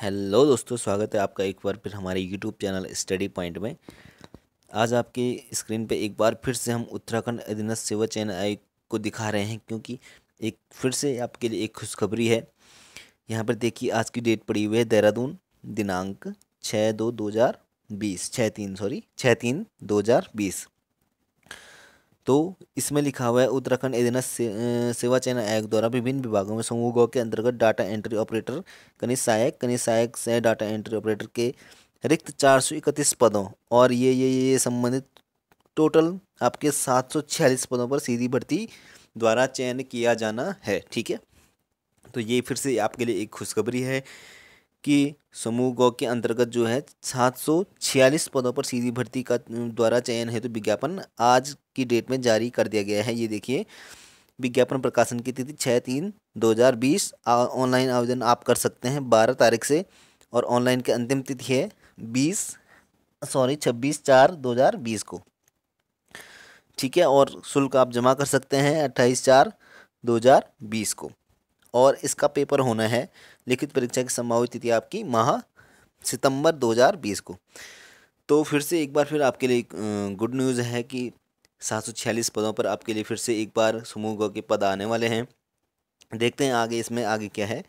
hello दोस्तों स्वागत है आपका एक बार फिर हमारे यूट्यूब चैनल स्टडी पॉइंट में आज आपकी स्क्रीन पे एक बार फिर से हम उत्तराखंड अधीनस्थ सेवा चयन आयोग को दिखा रहे हैं क्योंकि एक फिर से आपके लिए एक खुशखबरी है यहाँ पर देखिए आज की डेट पड़ी हुई है देहरादून दिनांक छः दो दो हज़ार बीस छः तीन सॉरी छः तीन दो हज़ार बीस तो इसमें लिखा हुआ है उत्तराखंड एजेंस से, सेवा चयन आयोग द्वारा विभिन्न विभागों में समूह के अंतर्गत डाटा एंट्री ऑपरेटर कनिष्ठ सहायक कनिष्ठ सहायक से डाटा एंट्री ऑपरेटर के रिक्त चार सौ इकतीस पदों और ये ये ये संबंधित टोटल आपके सात सौ छियालीस पदों पर सीधी भर्ती द्वारा चयन किया जाना है ठीक है तो ये फिर से आपके लिए एक खुशखबरी है कि समूह गौ के अंतर्गत जो है सात सौ छियालीस पदों पर सीधी भर्ती का द्वारा चयन है तो विज्ञापन आज की डेट में जारी कर दिया गया है ये देखिए विज्ञापन प्रकाशन की तिथि छः तीन दो हज़ार बीस ऑनलाइन आवेदन आप कर सकते हैं बारह तारीख से और ऑनलाइन की अंतिम तिथि है बीस सॉरी छब्बीस चार दो हज़ार बीस को ठीक है और शुल्क आप जमा कर सकते हैं अट्ठाईस चार दो हज़ार बीस को और इसका पेपर होना है लिखित परीक्षा की संभावित तिथि आपकी माह सितंबर दो हजार बीस को तो फिर से एक बार फिर आपके लिए गुड न्यूज़ है कि सात सौ छियालीस पदों पर आपके लिए फिर से एक बार समूह ग के पद आने वाले हैं देखते हैं आगे इसमें आगे क्या है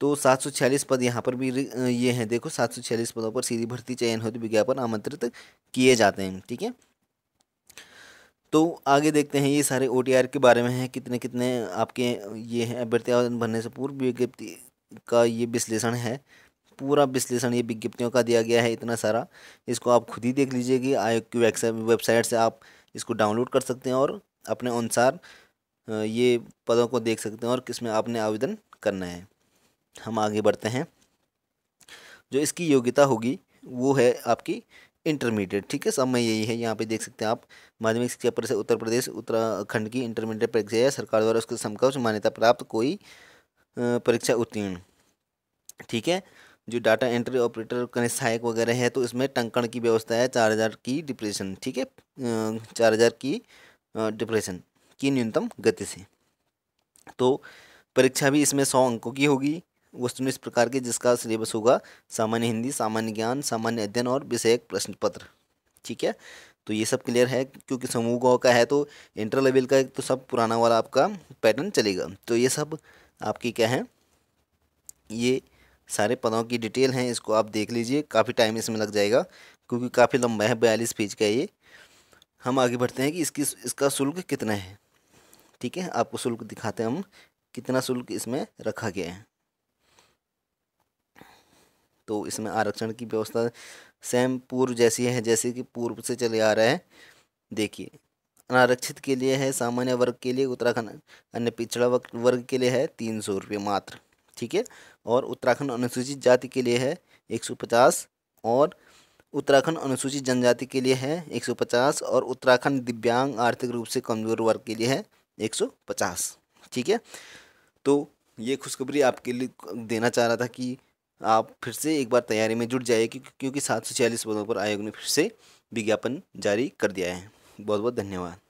तो सात सौ छियालीस पद यहाँ पर भी ये हैं देखो सात सौ छियालीस पदों पर सीधी भर्ती चयन होती विज्ञापन आमंत्रित किए जाते हैं ठीक है तो आगे देखते हैं ये सारे ओ के बारे में है कितने कितने आपके ये हैं अभ्यर्थी आवेदन भरने से पूर्व विज्ञप्ति का ये विश्लेषण है पूरा विश्लेषण ये विज्ञप्तियों का दिया गया है इतना सारा इसको आप खुद ही देख लीजिए कि आयोग की वेबसाइट से आप इसको डाउनलोड कर सकते हैं और अपने अनुसार ये पदों को देख सकते हैं और किस में आपने आवेदन करना है हम आगे बढ़ते हैं जो इसकी योग्यता होगी वो है आपकी इंटरमीडिएट ठीक है सब में यही है यहाँ पे देख सकते हैं आप माध्यमिक शिक्षा परिषद उत्तर प्रदेश उत्तराखंड की इंटरमीडिएट परीक्षा है सरकार द्वारा उसके समकक्ष मान्यता प्राप्त कोई परीक्षा उत्तीर्ण ठीक है जो डाटा एंट्री ऑपरेटर कनेक्ट सहायक वगैरह है तो इसमें टंकण की व्यवस्था है चार हज़ार की डिप्रेशन ठीक है चार हज़ार की डिप्रेशन की न्यूनतम गति से तो परीक्षा भी इसमें सौ अंकों की होगी वस्तु इस प्रकार के जिसका सिलेबस होगा सामान्य हिंदी सामान्य ज्ञान सामान्य अध्ययन और विषयक प्रश्न पत्र ठीक है तो ये सब क्लियर है क्योंकि समूह का है तो इंटर लेवल का तो सब पुराना वाला आपका पैटर्न चलेगा तो ये सब आपकी क्या है ये सारे पदों की डिटेल हैं इसको आप देख लीजिए काफ़ी टाइम इसमें लग जाएगा क्योंकि काफ़ी लंबा है बयालीस पेज का ये हम आगे बढ़ते हैं कि इसकी इसका शुल्क कितना है ठीक है आपको शुल्क दिखाते हैं हम कितना शुल्क इसमें रखा गया है तो इसमें आरक्षण की व्यवस्था सेम पूर्व जैसी है जैसे कि पूर्व से चले आ रहा है देखिए अनारक्षित के लिए है सामान्य वर्ग के लिए उत्तराखंड अन्य पिछड़ा वर्ग के लिए है तीन सौ रुपये मात्र ठीक है और उत्तराखंड अनुसूचित जाति के लिए है 150 और उत्तराखंड अनुसूचित जनजाति के लिए है 150 और उत्तराखंड दिव्यांग आर्थिक रूप से कमज़ोर वर्ग के लिए है 150 ठीक है तो ये खुशखबरी आपके लिए देना चाह रहा था कि आप फिर से एक बार तैयारी में जुट जाइए क्योंकि सात सौ छियालीस पदों पर आयोग ने फिर से विज्ञापन जारी कर दिया है बहुत बहुत धन्यवाद